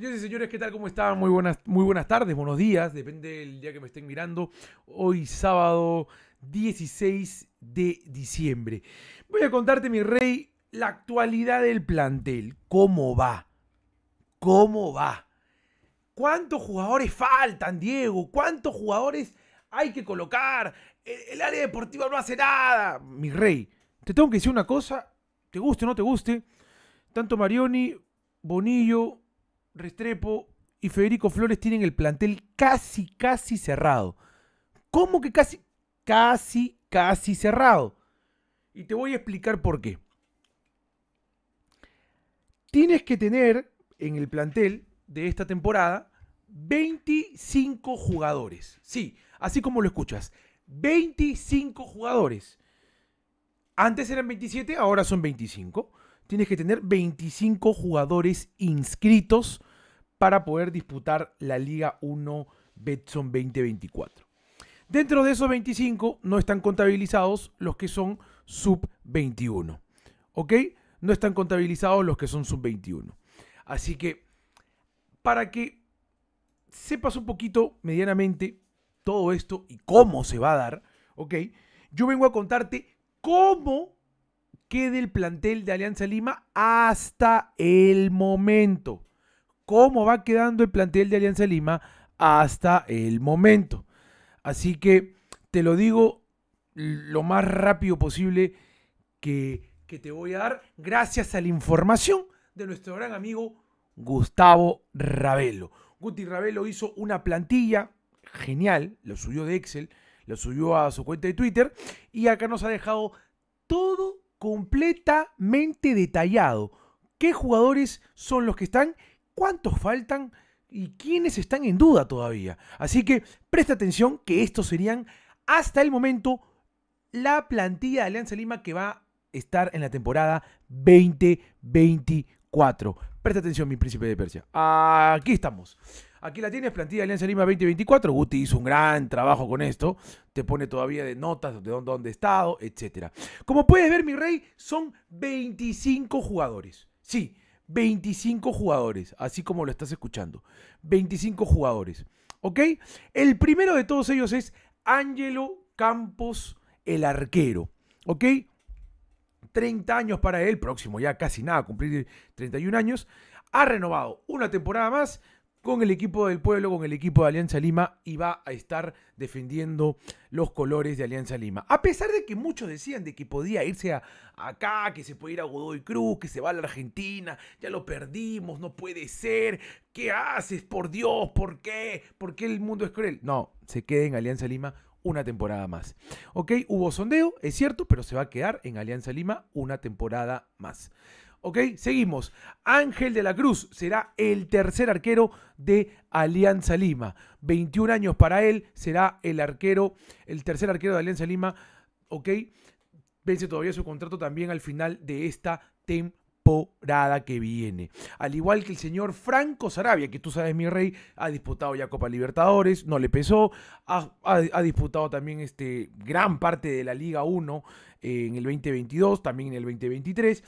Señores y señores, ¿qué tal? ¿Cómo están? Muy buenas, muy buenas tardes, buenos días, depende del día que me estén mirando. Hoy sábado 16 de diciembre. Voy a contarte, mi rey, la actualidad del plantel. ¿Cómo va? ¿Cómo va? ¿Cuántos jugadores faltan, Diego? ¿Cuántos jugadores hay que colocar? E, el área deportiva no hace nada. Mi rey, te tengo que decir una cosa, te guste o no te guste. Tanto Marioni, Bonillo, Restrepo y Federico Flores tienen el plantel casi, casi cerrado. ¿Cómo que casi? Casi, casi cerrado. Y te voy a explicar por qué. Tienes que tener en el plantel de esta temporada 25 jugadores. Sí, así como lo escuchas. 25 jugadores. Antes eran 27, ahora son 25 tienes que tener 25 jugadores inscritos para poder disputar la Liga 1 Betson 2024. Dentro de esos 25 no están contabilizados los que son sub-21. ¿Ok? No están contabilizados los que son sub-21. Así que, para que sepas un poquito medianamente todo esto y cómo se va a dar, ¿ok? Yo vengo a contarte cómo quede el plantel de Alianza Lima hasta el momento. ¿Cómo va quedando el plantel de Alianza Lima hasta el momento? Así que te lo digo lo más rápido posible que, que te voy a dar gracias a la información de nuestro gran amigo Gustavo Ravelo. Guti Ravelo hizo una plantilla genial, lo subió de Excel, lo subió a su cuenta de Twitter y acá nos ha dejado todo completamente detallado. ¿Qué jugadores son los que están? ¿Cuántos faltan? ¿Y quiénes están en duda todavía? Así que presta atención que estos serían hasta el momento la plantilla de Alianza Lima que va a estar en la temporada 2024. Presta atención, mi príncipe de Persia. Aquí estamos. Aquí la tienes, plantilla de Alianza Lima 2024. Guti hizo un gran trabajo con esto. Te pone todavía de notas de dónde, estado, etc. Como puedes ver, mi rey, son 25 jugadores. Sí, 25 jugadores, así como lo estás escuchando. 25 jugadores. ¿Ok? El primero de todos ellos es Ángelo Campos, el arquero. ¿Ok? 30 años para él, próximo ya casi nada, cumplir 31 años. Ha renovado una temporada más con el equipo del pueblo, con el equipo de Alianza Lima y va a estar defendiendo los colores de Alianza Lima. A pesar de que muchos decían de que podía irse a, acá, que se puede ir a Godoy Cruz, que se va a la Argentina, ya lo perdimos, no puede ser, ¿qué haces? Por Dios, ¿por qué? ¿Por qué el mundo es cruel? No, se queda en Alianza Lima una temporada más. Ok, hubo sondeo, es cierto, pero se va a quedar en Alianza Lima una temporada más. ¿Ok? Seguimos. Ángel de la Cruz será el tercer arquero de Alianza Lima. 21 años para él, será el arquero, el tercer arquero de Alianza Lima. ¿Ok? Vence todavía su contrato también al final de esta temporada que viene. Al igual que el señor Franco Sarabia, que tú sabes, mi rey, ha disputado ya Copa Libertadores, no le pesó, ha, disputado también este, gran parte de la Liga 1 eh, en el 2022, también en el 2023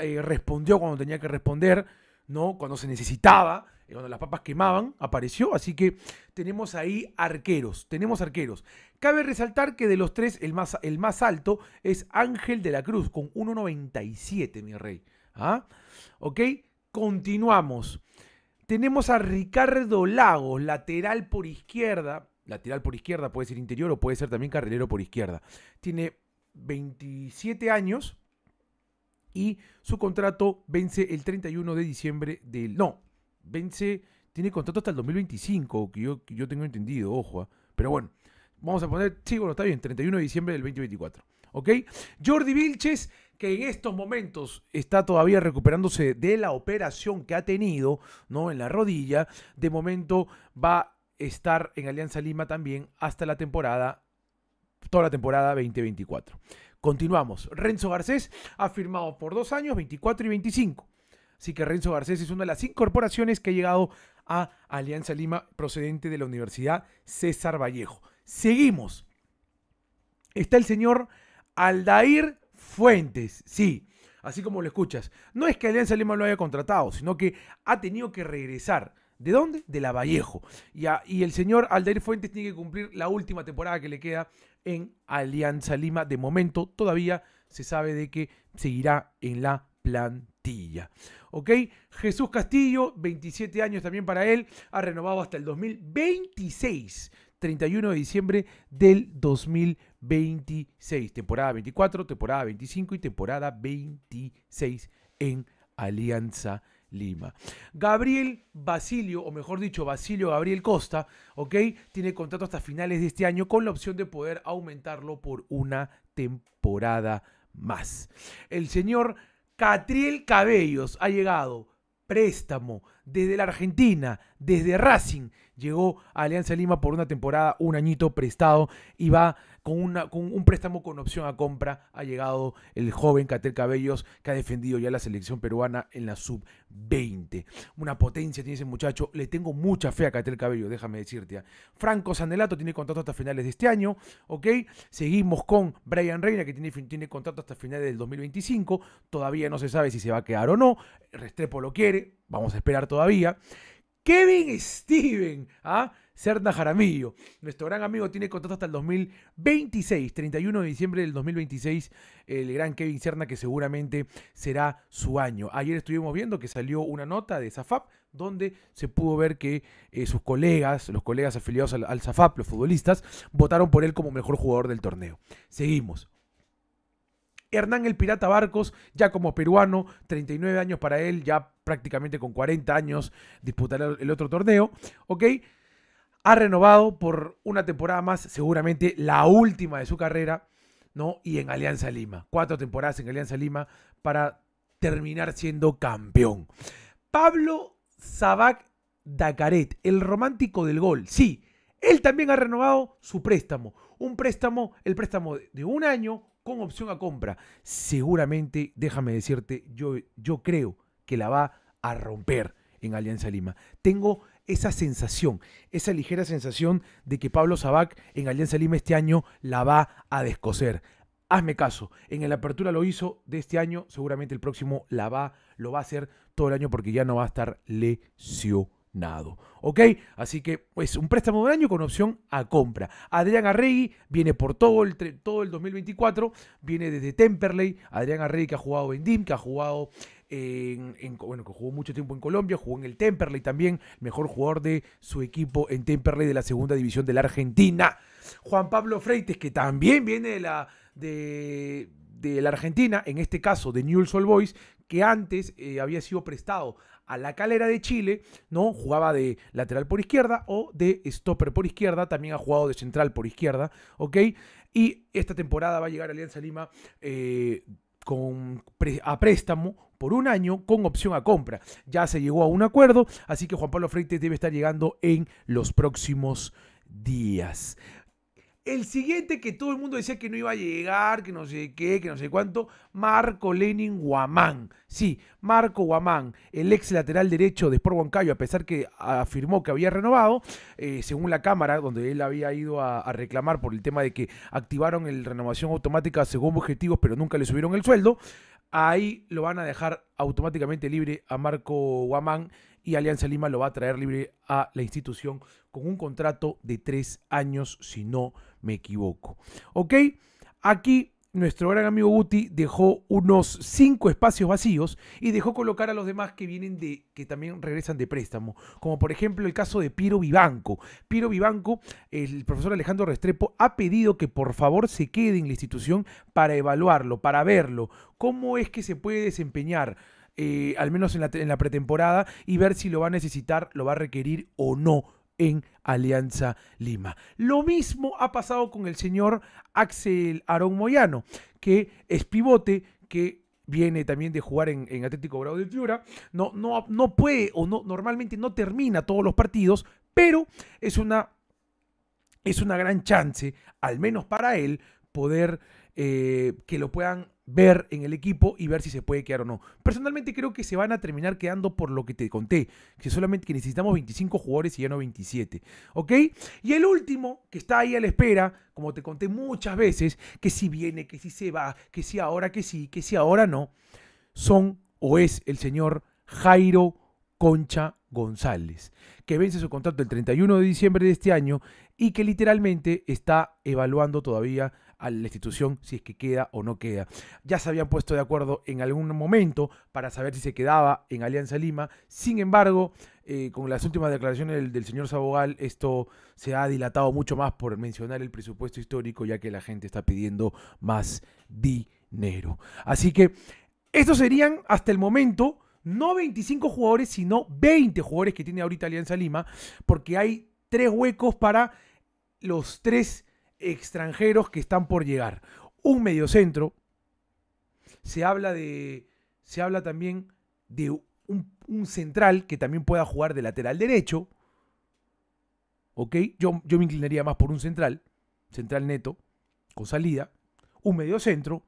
eh, respondió cuando tenía que responder, ¿no? Cuando se necesitaba, eh, cuando las papas quemaban, apareció. Así que tenemos ahí arqueros, tenemos arqueros. Cabe resaltar que de los tres, el más, el más alto es Ángel de la Cruz, con 1,97, mi rey. ¿Ah? ¿Ok? Continuamos. Tenemos a Ricardo Lagos, lateral por izquierda. Lateral por izquierda puede ser interior o puede ser también carrilero por izquierda. Tiene 27 años y su contrato vence el 31 de diciembre del... No, vence, tiene contrato hasta el 2025, que yo, yo tengo entendido, ojo. Ah, pero bueno, vamos a poner, sí, bueno, está bien, 31 de diciembre del 2024. ¿Ok? Jordi Vilches, que en estos momentos está todavía recuperándose de la operación que ha tenido, ¿no? En la rodilla, de momento va a estar en Alianza Lima también hasta la temporada, toda la temporada 2024. Continuamos. Renzo Garcés ha firmado por dos años, 24 y 25. Así que Renzo Garcés es una de las incorporaciones que ha llegado a Alianza Lima procedente de la Universidad César Vallejo. Seguimos. Está el señor Aldair Fuentes. Sí, así como lo escuchas. No es que Alianza Lima lo haya contratado, sino que ha tenido que regresar. ¿De dónde? De la Vallejo. Y, y el señor Aldair Fuentes tiene que cumplir la última temporada que le queda en Alianza Lima. De momento todavía se sabe de que seguirá en la plantilla. ¿Ok? Jesús Castillo, 27 años también para él, ha renovado hasta el 2026. 31 de diciembre del 2026. Temporada 24, temporada 25 y temporada 26 en Alianza Lima. Lima. Gabriel Basilio, o mejor dicho, Basilio Gabriel Costa, ¿ok? Tiene contrato hasta finales de este año con la opción de poder aumentarlo por una temporada más. El señor Catriel Cabellos ha llegado préstamo desde la Argentina, desde Racing. Llegó a Alianza Lima por una temporada, un añito prestado y va con, un préstamo con opción a compra ha llegado el joven Catel Cabellos que ha defendido ya la selección peruana en la sub-20. Una potencia tiene ese muchacho, le tengo mucha fe a Catel Cabellos, déjame decirte. ¿ah? Franco Sanelato tiene contrato hasta finales de este año, ¿ok? Seguimos con Brian Reina que tiene, tiene contrato hasta finales del 2025, todavía no se sabe si se va a quedar o no, Restrepo lo quiere, vamos a esperar todavía. Kevin Steven, ¿ah? Serna Jaramillo. Nuestro gran amigo tiene contrato hasta el 2026, 31 de diciembre del 2026, el gran Kevin Serna que seguramente será su año. Ayer estuvimos viendo que salió una nota de Zafap donde se pudo ver que eh, sus colegas, los colegas afiliados al, SAFAP, los futbolistas, votaron por él como mejor jugador del torneo. Seguimos. Hernán el Pirata Barcos, ya como peruano, 39 años para él, ya prácticamente con 40 años disputará el otro torneo, ¿ok? ha renovado por una temporada más, seguramente la última de su carrera, ¿no? Y en Alianza Lima. Cuatro temporadas en Alianza Lima para terminar siendo campeón. Pablo Sabac Dacaret, el romántico del gol. Sí, él también ha renovado su préstamo. Un préstamo, el préstamo de un año con opción a compra. Seguramente, déjame decirte, yo, yo creo que la va a romper en Alianza Lima. Tengo esa sensación, esa ligera sensación de que Pablo Sabac en Alianza Lima este año la va a descoser. Hazme caso, en la apertura lo hizo de este año, seguramente el próximo la va, lo va a hacer todo el año porque ya no va a estar lesionado. ¿Ok? Así que pues, un préstamo de un año con opción a compra. Adrián Arregui viene por todo el, todo el 2024, viene desde Temperley. Adrián Arregui que ha jugado en DIM, que ha jugado en, bueno, que jugó mucho tiempo en Colombia, jugó en el Temperley también, mejor jugador de su equipo en Temperley de la segunda división de la Argentina. Juan Pablo Freites, que también viene de la, de, de la Argentina, en este caso de Newell's Old Boys, que antes eh, había sido prestado a la calera de Chile, ¿no? Jugaba de lateral por izquierda o de stopper por izquierda, también ha jugado de central por izquierda, ¿ok? Y esta temporada va a llegar Alianza Lima eh, con, a préstamo por un año con opción a compra. Ya se llegó a un acuerdo, así que Juan Pablo Freites debe estar llegando en los próximos días. El siguiente que todo el mundo decía que no iba a llegar, que no sé qué, que no sé cuánto, Marco Lenin Guamán. Sí, Marco Guamán, el ex lateral derecho de Sport Huancayo, a pesar que afirmó que había renovado, eh, según la Cámara, donde él había ido a, reclamar por el tema de que activaron el renovación automática según objetivos, pero nunca le subieron el sueldo, ahí lo van a dejar automáticamente libre a Marco Guamán y Alianza Lima lo va a traer libre a la institución con un contrato de tres años, si no me equivoco. ¿Ok? Aquí nuestro gran amigo Guti dejó unos cinco espacios vacíos y dejó colocar a los demás que vienen de que también regresan de préstamo, como por ejemplo el caso de Piro Vivanco. Piro Vivanco, el profesor Alejandro Restrepo ha pedido que por favor se quede en la institución para evaluarlo, para verlo, cómo es que se puede desempeñar. Eh, al menos en la pretemporada y ver si lo va a necesitar, lo va a requerir o no en Alianza Lima. Lo mismo ha pasado con el señor Axel Aarón Moyano, que es pivote, que viene también de jugar en, Atlético Bravo de Piura, no, no, no puede o no, normalmente no termina todos los partidos, pero es una, es una gran chance, al menos para él, poder eh, que lo puedan ver en el equipo y ver si se puede quedar o no. Personalmente creo que se van a terminar quedando por lo que te conté, que solamente que necesitamos 25 jugadores y ya no 27, ¿ok? Y el último, que está ahí a la espera, como te conté muchas veces, que si viene, que si se va, que si ahora que sí, que si ahora no, son o es el señor Jairo Concha González, que vence su contrato el 31 de diciembre de este año y que literalmente está evaluando todavía a la institución si es que queda o no queda. Ya se habían puesto de acuerdo en algún momento para saber si se quedaba en Alianza Lima. Sin embargo, eh, con las últimas declaraciones del, señor Sabogal, esto se ha dilatado mucho más por mencionar el presupuesto histórico, ya que la gente está pidiendo más dinero. Así que estos serían hasta el momento. No 25 jugadores, sino 20 jugadores que tiene ahorita Alianza Lima, porque hay tres huecos para los tres extranjeros que están por llegar. Un mediocentro. Se habla de. Se habla también de un, central que también pueda jugar de lateral derecho. ¿Ok? Yo, yo me inclinaría más por un central. Central neto. Con salida. Un mediocentro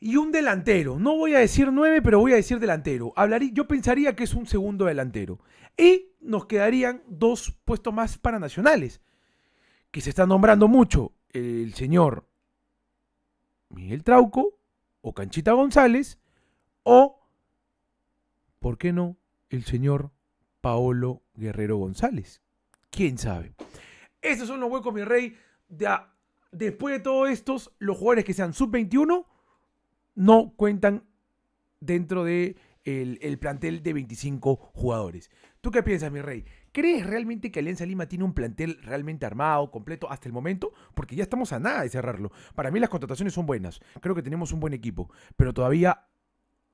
y un delantero. No voy a decir nueve, pero voy a decir delantero. yo pensaría que es un segundo delantero. Y nos quedarían dos puestos más para nacionales que se está nombrando mucho el señor Miguel Trauco o Canchita González o, ¿por qué no?, el señor Paolo Guerrero González. ¿Quién sabe? Estos son los huecos, mi rey. después de todos estos, los jugadores que sean sub-21 no cuentan dentro de el, plantel de 25 jugadores. ¿Tú qué piensas, mi rey? ¿Crees realmente que Alianza Lima tiene un plantel realmente armado, completo hasta el momento? Porque ya estamos a nada de cerrarlo. Para mí las contrataciones son buenas. Creo que tenemos un buen equipo. Pero todavía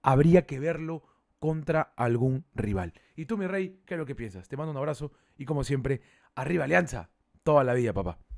habría que verlo contra algún rival. Y tú, mi rey, ¿qué es lo que piensas? Te mando un abrazo y como siempre, arriba Alianza. Toda la vida, papá.